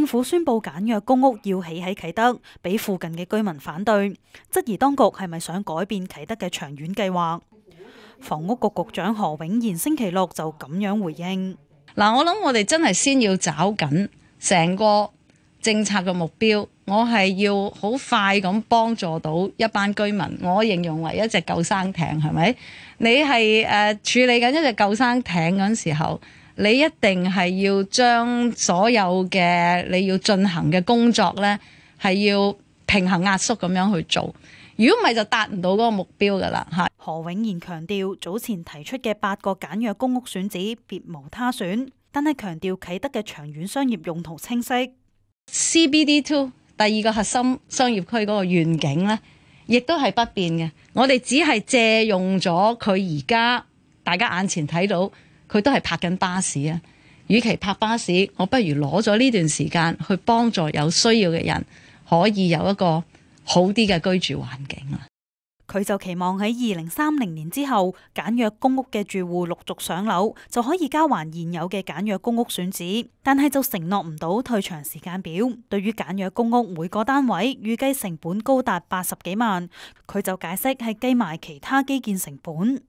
政府宣布简约公屋要起喺启德，俾附近嘅居民反对，质疑当局系咪想改变启德嘅长远计划。房屋局局长何永贤星期六就咁样回应：嗱，我谂我哋真系先要找紧成个政策嘅目标，我系要好快咁帮助到一班居民，我形容为一只救生艇，系咪？你系诶处理紧一只救生艇嗰阵时候。你一定系要将所有嘅你要进行嘅工作咧，系要平衡压缩咁样去做。如果唔系就达唔到嗰个目标噶啦吓。何永贤强调，早前提出嘅八个简约公屋选址别无他选，但系强调启德嘅长远商业用途清晰。CBD Two 第二个核心商业区嗰个愿景咧，亦都系不变嘅。我哋只系借用咗佢而家大家眼前睇到。佢都係拍緊巴士啊！與其拍巴士，我不如攞咗呢段時間去幫助有需要嘅人，可以有一個好啲嘅居住環境啊！佢就期望喺二零三零年之後，簡約公屋嘅住户陸續上樓，就可以交还現有嘅簡約公屋選址，但係就承諾唔到退場時間表。對於簡約公屋每個單位預計成本高達八十幾萬，佢就解釋係計埋其他基建成本。